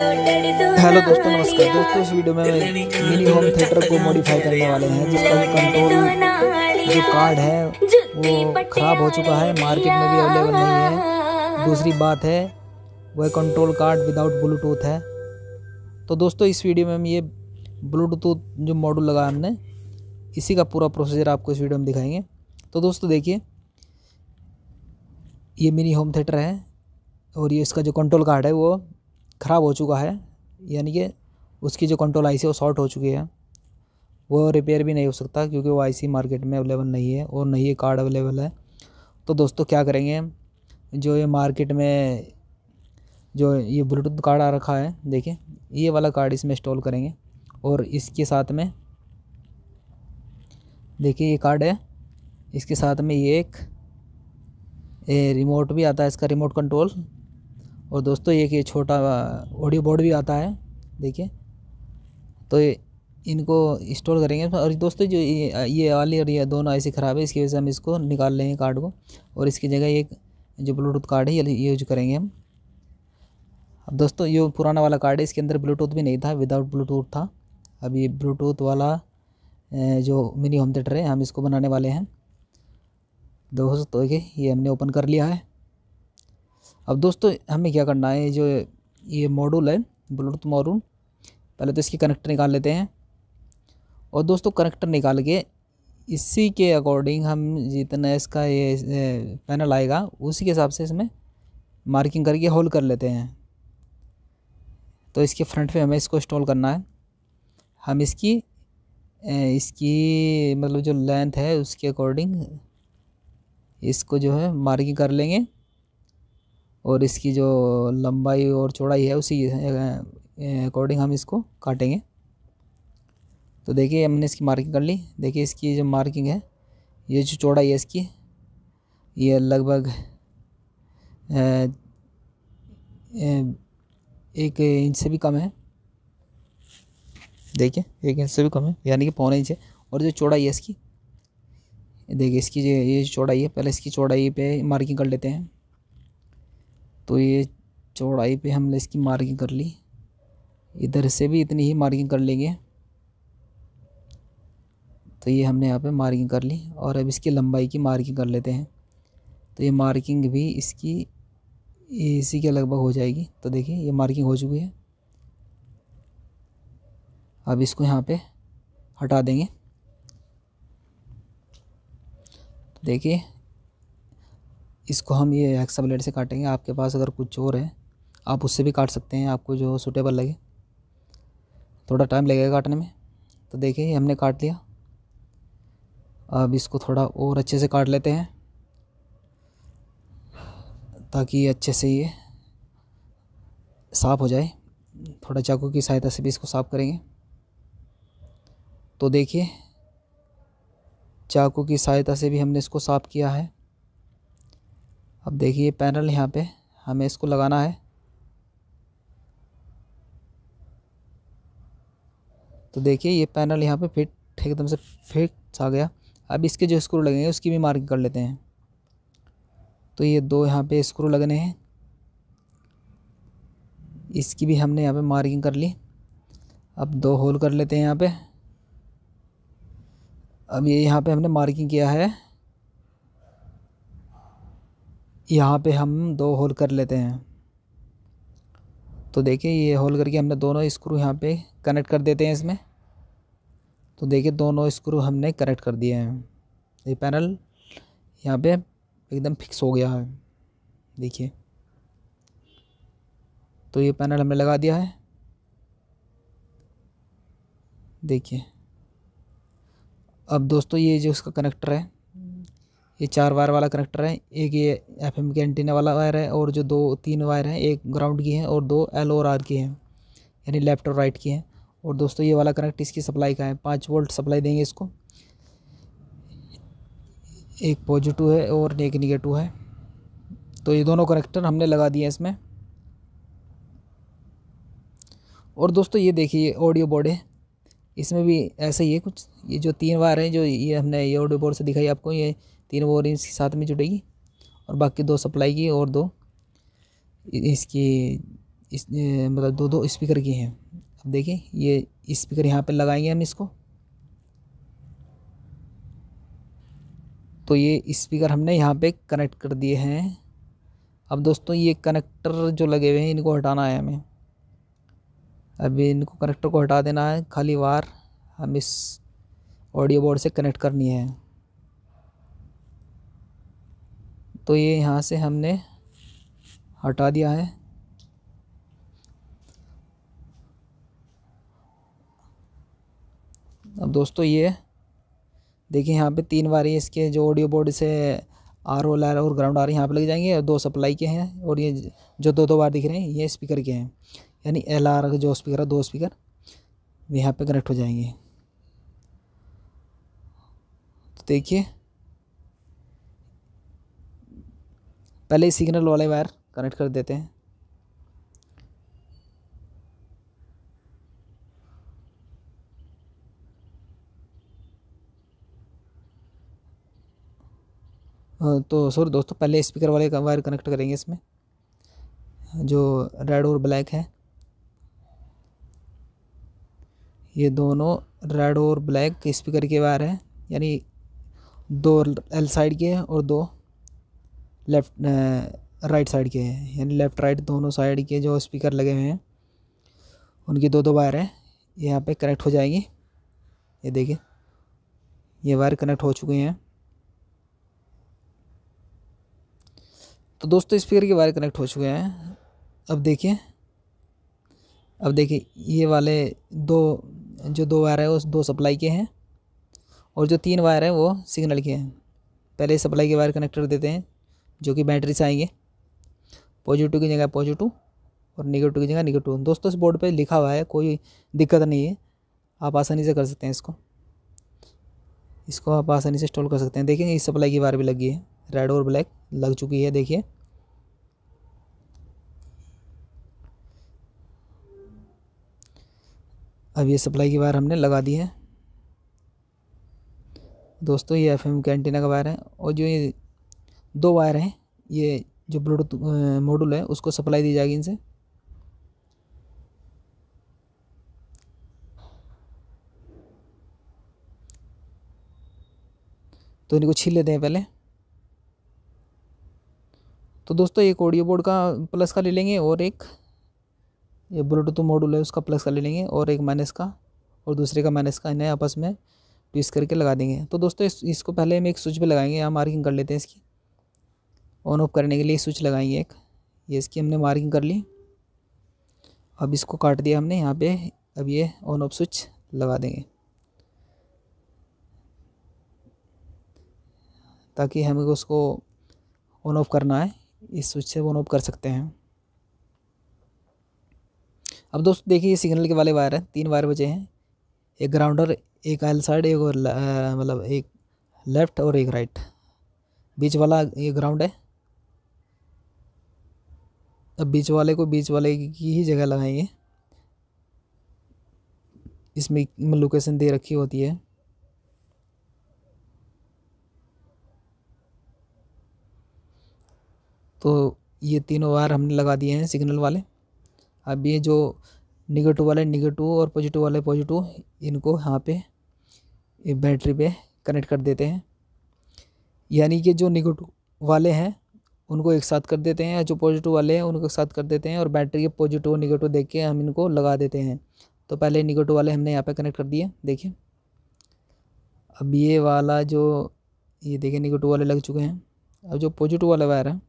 hello दोस्तों नमस्कार दोस्तों इस वीडियो में मिनी होम थिएटर को मॉडिफाई करने वाले हैं जिसका भी कंट्रोल जो कार्ड है वो ख़राब हो चुका है मार्केट में भी अवेलेबल नहीं है दूसरी बात है वह कंट्रोल कार्ड विदाउट ब्लूटूथ है तो दोस्तों इस वीडियो में हम ये ब्लूटूथ जो मॉडल लगा हमने इसी का पूरा प्रोसीजर आपको इस वीडियो में दिखाएंगे तो दोस्तों देखिए ये मिनी होम थिएटर है और ये इसका जो कंट्रोल कार्ड है वो ख़राब हो चुका है यानी कि उसकी जो कंट्रोल आईसी है वो शॉर्ट हो चुकी है वो रिपेयर भी नहीं हो सकता क्योंकि वो आईसी मार्केट में अवेलेबल नहीं है और नहीं ये कार्ड अवेलेबल है तो दोस्तों क्या करेंगे जो ये मार्केट में जो ये ब्लूटूथ कार्ड आ रखा है देखिए ये वाला कार्ड इसमें इंस्टॉल करेंगे और इसके साथ में देखिए ये कार्ड है इसके साथ में ये एक ए, रिमोट भी आता है इसका रिमोट कंट्रोल और दोस्तों एक ये छोटा ऑडियो बोर्ड भी आता है देखिए तो इनको इंस्टॉल करेंगे और दोस्तों जो ये ये वाली और ये दोनों ऐसे ख़राब है इसकी वजह से हम इसको निकाल लेंगे कार्ड को और इसकी जगह एक जो ब्लूटूथ कार्ड है ये यूज करेंगे हम अब दोस्तों ये पुराना वाला कार्ड है इसके अंदर ब्लूटूथ भी नहीं था विदाउट ब्लूटूथ था अब ये ब्लूटूथ वाला जो मिनी होम थिएटर है हम इसको बनाने वाले हैं दोस्तों ये हमने ओपन कर लिया है अब दोस्तों हमें क्या करना है जो ये मॉडल है ब्लूटूथ मॉडल पहले तो इसकी कनेक्टर निकाल लेते हैं और दोस्तों कनेक्टर निकाल के इसी के अकॉर्डिंग हम जितना इसका ये पैनल आएगा उसी के हिसाब से इसमें मार्किंग करके होल कर लेते हैं तो इसके फ्रंट पे हमें इसको इंस्टॉल करना है हम इसकी इसकी मतलब जो लेंथ है उसके अकॉर्डिंग इसको जो है मार्किंग कर लेंगे और इसकी जो लंबाई और चौड़ाई है उसी अकॉर्डिंग हम इसको काटेंगे तो देखिए हमने इसकी मार्किंग कर ली देखिए इसकी जो मार्किंग है ये जो चौड़ाई है इसकी ये लगभग एक इंच से भी कम है देखिए एक इंच से भी कम है यानी कि पौने इंच है और जो चौड़ाई है इसकी देखिए इसकी जो ये चौड़ाई है पहले इसकी चौड़ाई पे मार्किंग कर लेते हैं तो ये चौड़ाई पे हमने इसकी मार्किंग कर ली इधर से भी इतनी ही मार्किंग कर लेंगे तो ये हमने यहाँ पे मार्किंग कर ली और अब इसकी लंबाई की मार्किंग कर लेते हैं तो ये मार्किंग भी इसकी इसी के लगभग हो जाएगी तो देखिए ये मार्किंग हो चुकी है अब इसको यहाँ पे हटा देंगे देखिए इसको हम ये एक्सा ब्लेड से काटेंगे आपके पास अगर कुछ और है आप उससे भी काट सकते हैं आपको जो सूटेबल लगे थोड़ा टाइम लगेगा काटने में तो देखिए हमने काट लिया अब इसको थोड़ा और अच्छे से काट लेते हैं ताकि अच्छे से ये साफ़ हो जाए थोड़ा चाकू की सहायता से भी इसको साफ़ करेंगे तो देखिए चाकू की सहायता से भी हमने इसको साफ़ किया है अब देखिए पैनल यहाँ पे हमें इसको लगाना है तो देखिए ये पैनल यहाँ पे फिट एकदम से फिट आ गया अब इसके जो स्क्रू लगेंगे उसकी भी मार्किंग कर लेते हैं तो ये दो यहाँ पे स्क्रू लगने हैं इसकी भी हमने यहाँ पे मार्किंग कर ली अब दो होल कर लेते हैं यहाँ पे अब ये यहाँ पे हमने मार्किंग किया है यहाँ पे हम दो होल कर लेते हैं तो देखिए ये होल करके हमने दोनों स्क्रू यहाँ पे कनेक्ट कर देते हैं इसमें तो देखिए दोनों स्क्रू हमने कनेक्ट कर दिए हैं ये पैनल यहाँ पे एकदम फिक्स हो गया है देखिए तो ये पैनल हमने लगा दिया है देखिए अब दोस्तों ये जो इसका कनेक्टर है ये चार वायर वाला कनेक्टर है एक ये एफ के एंटीना वाला वायर है और जो दो तीन वायर हैं एक ग्राउंड की हैं और दो एल और आर की हैं यानी लेफ्ट और राइट की हैं और दोस्तों ये वाला कनेक्ट इसकी सप्लाई का है पाँच वोल्ट सप्लाई देंगे इसको एक पॉजिटिव है और एक निगेटिव है तो ये दोनों कनेक्टर हमने लगा दिए इसमें और दोस्तों ये देखिए ऑडियो बोर्ड है इसमें भी ऐसा ही है कुछ ये जो तीन वायर हैं जो ये हमने ये ऑडियो बोर्ड से दिखाई आपको ये तीन वोरिंग इसके साथ में जुड़ेगी और बाकी दो सप्लाई की और दो इसकी इस मतलब दो दो स्पीकर की हैं अब देखिए ये स्पीकर यहाँ पे लगाएंगे हम इसको तो ये स्पीकर हमने यहाँ पे कनेक्ट कर दिए हैं अब दोस्तों ये कनेक्टर जो लगे हुए हैं इनको हटाना है हमें अभी इनको कनेक्टर को हटा देना है खाली वार हम इस ऑडियो बोर्ड से कनेक्ट करनी है तो ये यहाँ से हमने हटा दिया है अब दोस्तों ये देखिए यहाँ पे तीन बार इसके जो ऑडियो बोर्ड से आर ओ लार और ग्राउंड आर यहाँ पे लग जाएंगे और दो सप्लाई के हैं और ये जो दो दो बार दिख रहे हैं ये स्पीकर के हैं यानी एल आर जो स्पीकर है दो स्पीकर यहाँ पे कनेक्ट हो जाएंगे तो देखिए पहले सिग्नल वाले वायर कनेक्ट कर देते हैं हाँ, तो सॉरी दोस्तों पहले स्पीकर वाले का वायर कनेक्ट करेंगे इसमें जो रेड और ब्लैक है ये दोनों रेड और ब्लैक स्पीकर के वायर हैं यानी दो एल साइड के और दो लेफ़्ट राइट साइड के हैं यानी लेफ़्ट राइट दोनों साइड के जो स्पीकर लगे हुए हैं उनकी दो दो वायर हैं यहाँ पे कनेक्ट हो जाएंगी ये देखिए ये वायर कनेक्ट हो चुके हैं तो दोस्तों स्पीकर के वायर कनेक्ट हो चुके हैं अब देखिए अब देखिए ये वाले दो जो दो वायर है वो दो सप्लाई के हैं और जो तीन वायर हैं वो सिग्नल के हैं पहले सप्लाई के वायर कनेक्ट कर देते हैं जो कि बैटरी से आएंगे पॉजिटिव की जगह पॉजिटिव और निगेटिव की जगह निगेटिव दोस्तों इस बोर्ड पे लिखा हुआ है कोई दिक्कत नहीं है आप आसानी से कर सकते हैं इसको इसको आप आसानी से इंस्टॉल कर सकते हैं देखिए इस सप्लाई की वायर भी लगी है रेड और ब्लैक लग चुकी है देखिए अब ये सप्लाई की वायर हमने लगा दी है दोस्तों ये एफएम एम कैंटीना का वायर है और जो ये दो वायर हैं ये जो ब्लूटूथ मॉड्यूल है उसको सप्लाई दी जाएगी इनसे तो इनको छीन लेते हैं पहले तो दोस्तों एक ऑडियो बोर्ड का प्लस का ले लेंगे और एक ये ब्लूटूथ मॉड्यूल है उसका प्लस का ले लेंगे और एक माइनस का और दूसरे का माइनस का इन्हें आपस में पीस करके लगा देंगे तो दोस्तों इस, इसको पहले हम एक स्विच पे लगाएंगे यहाँ मार्किंग कर लेते हैं इसकी ऑन ऑफ करने के लिए स्विच लगाई एक ये इसकी हमने मार्किंग कर ली अब इसको काट दिया हमने यहाँ पे अब ये ऑन ऑफ स्विच लगा देंगे ताकि हमें उसको ऑन ऑफ करना है इस स्विच से ऑन ऑफ कर सकते हैं अब दोस्तों देखिए ये सिग्नल के वाले वायर हैं तीन वायर बचे हैं एक ग्राउंडर एक आयल साइड एक और मतलब एक लेफ़्ट और एक राइट बीच वाला ये ग्राउंड है अब बीच वाले को बीच वाले की ही जगह लगाएंगे इसमें लोकेशन मतलब दे रखी होती है तो ये तीनों वायर हमने लगा दिए हैं सिग्नल वाले अब ये जो निगेटिव वाले निगेटिव और पॉजिटिव वाले पॉजिटिव इनको यहाँ पे बैटरी पे कनेक्ट कर देते हैं यानी कि जो निगेटिव वाले हैं उनको एक साथ कर देते हैं जो पॉजिटिव वाले हैं उनको एक साथ कर देते हैं और बैटरी के पॉजिटिव और निगेटिव देख के हम इनको लगा देते हैं तो पहले निगेटिव वाले हमने यहाँ पे कनेक्ट कर दिए देखिए अब ये वाला जो ये देखिए निगेटिव वाले लग चुके हैं अब जो पॉजिटिव वाला वायर है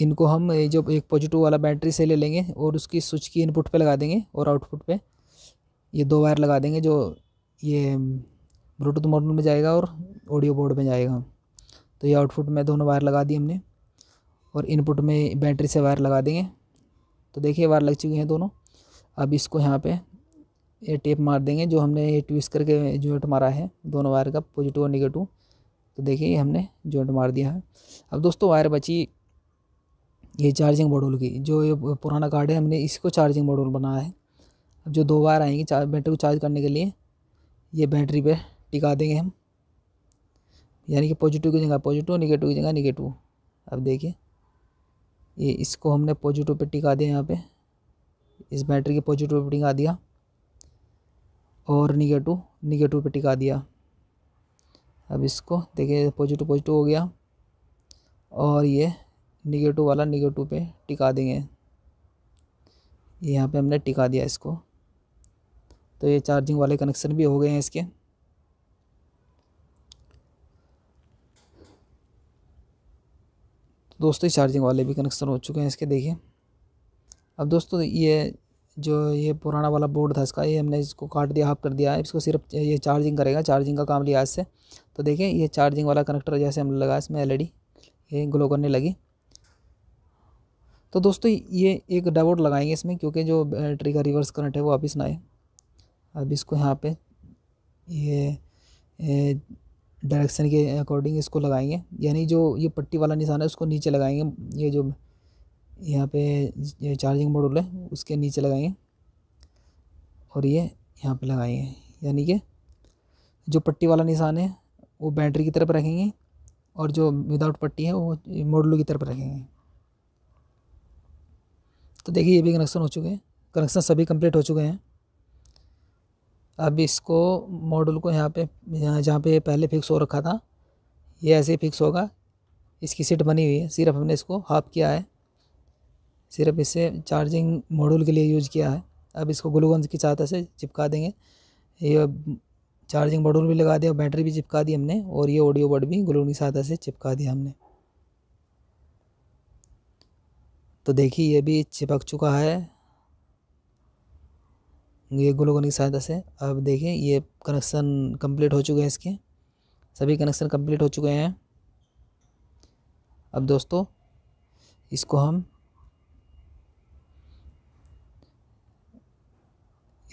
इनको हम जो एक पॉजिटिव वाला बैटरी से ले लेंगे और उसकी स्विच की इनपुट पर लगा देंगे और आउटपुट पर ये दो वायर लगा देंगे जो ये ब्लूटूथ मॉडल में जाएगा और ऑडियो बोर्ड में जाएगा तो ये आउटपुट में दोनों वायर लगा दी हमने और इनपुट में बैटरी से वायर लगा देंगे तो देखिए वायर लग चुकी हैं दोनों अब इसको यहाँ पे ये टेप मार देंगे जो हमने ये ट्विस्ट करके जॉइंट मारा है दोनों वायर का पॉजिटिव और निगेटिव तो देखिए हमने जॉइंट मार दिया है अब दोस्तों वायर बची ये चार्जिंग मॉड्यूल की जो ये पुराना कार्ड है हमने इसको चार्जिंग मॉड्यूल बनाया है अब जो दो वायर आएंगे बैटरी को चार्ज करने के लिए ये बैटरी पर टिका देंगे हम यानी कि पॉजिटिव की जगह पॉजिटिव निगेटिव की जगह निगेटिव अब देखिए ये इसको हमने पॉजिटिव पे टिका दिया यहाँ पे इस बैटरी के पॉजिटिव पे टिका दिया और निगेटिव निगेटिव पे टिका दिया अब इसको देखिए पॉजिटिव पॉजिटिव हो गया और ये निगेटिव वाला निगेटिव पे टिका देंगे यहाँ पे हमने टिका दिया इसको तो ये चार्जिंग वाले कनेक्शन भी हो गए हैं इसके दोस्तों चार्जिंग वाले भी कनेक्शन हो चुके हैं इसके देखिए अब दोस्तों ये जो ये पुराना वाला बोर्ड था इसका ये हमने इसको काट दिया हाफ कर दिया है इसको सिर्फ ये चार्जिंग करेगा चार्जिंग का काम लिया इससे तो देखिए ये चार्जिंग वाला कनेक्टर जैसे हमने लगाया इसमें एलईडी e ये ग्लो करने लगी तो दोस्तों ये एक डायोड लगाएंगे इसमें क्योंकि जो बैटरी का रिवर्स करंट है वो वापिस ना आए अब इसको यहाँ पे ये, ये डायरेक्शन के अकॉर्डिंग इसको लगाएंगे यानी जो ये पट्टी वाला निशान है उसको नीचे लगाएंगे ये जो यहाँ पे ये चार्जिंग मॉडल है उसके नीचे लगाएंगे और ये यहाँ पे लगाएंगे यानी कि जो पट्टी वाला निशान है वो बैटरी की तरफ रखेंगे और जो विदाउट पट्टी है वो मॉडलों की तरफ रखेंगे तो देखिए ये भी कनेक्शन हो चुके हैं कनेक्शन सभी कंप्लीट हो चुके हैं अब इसको मॉडल को यहाँ पे जहाँ पे पहले फिक्स हो रखा था ये ऐसे ही फिक्स होगा इसकी सीट बनी हुई है सिर्फ हमने इसको हाफ किया है सिर्फ इसे चार्जिंग मॉडल के लिए यूज़ किया है अब इसको ग्लूगन्स की सहायता से चिपका देंगे ये चार्जिंग मॉडल भी लगा दिया बैटरी भी चिपका दी हमने और ये ऑडियो बर्ड भी ग्लूगन की सहायता से चिपका दिया हमने तो देखिए ये भी चिपक चुका है ये ग्लूकोन की सहायता से अब देखिए ये कनेक्शन कंप्लीट हो चुके हैं इसके सभी कनेक्शन कंप्लीट हो चुके हैं अब दोस्तों इसको हम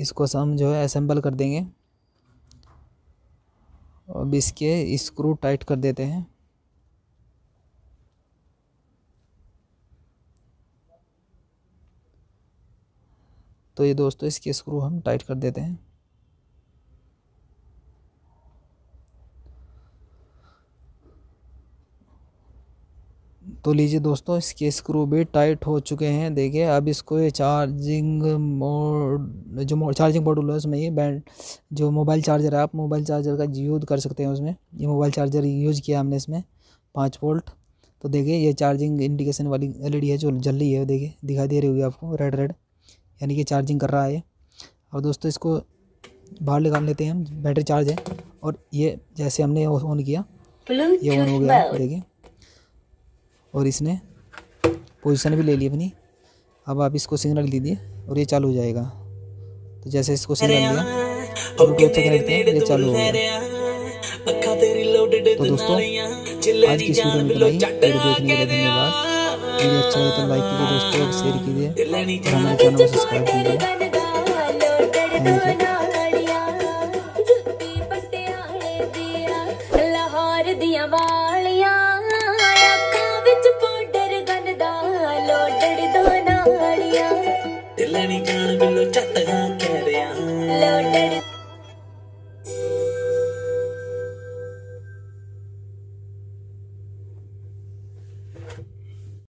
इसको हम जो है असेंबल कर देंगे अब इसके स्क्रू टाइट कर देते हैं तो ये दोस्तों इसके स्क्रू हम टाइट कर देते हैं तो लीजिए दोस्तों इसके स्क्रू भी टाइट हो चुके हैं देखिए अब इसको ये चार्जिंग मोड जो मोड चार्जिंग मोडूल है उसमें ये बैंड जो मोबाइल चार्जर है आप मोबाइल चार्जर का यूज़ कर सकते हैं उसमें ये मोबाइल चार्जर यूज़ किया हमने इसमें पाँच वोल्ट तो देखिए ये चार्जिंग इंडिकेशन वाली एलईडी है जो जल रही है देखिए दिखाई दे रही होगी आपको रेड रेड यानी कि चार्जिंग कर रहा है और दोस्तों इसको बाहर निकाल लेते हैं हम बैटरी चार्ज है और ये जैसे हमने ऑन किया ये ऑन हो गया देखिए और इसने पोजीशन भी ले ली अपनी अब आप इसको सिग्नल दीजिए और ये चालू हो जाएगा तो जैसे इसको सिग्नल दिया तो ये चालू हो गया तो दोस्तों आज की वीडियो में बनाई देखने के लिए धन्यवाद वीडियो अच्छा लगे तो लाइक कीजिए दोस्तों शेयर कीजिए और हमारे चैनल को सब्सक्राइब कीजिए थैंक यू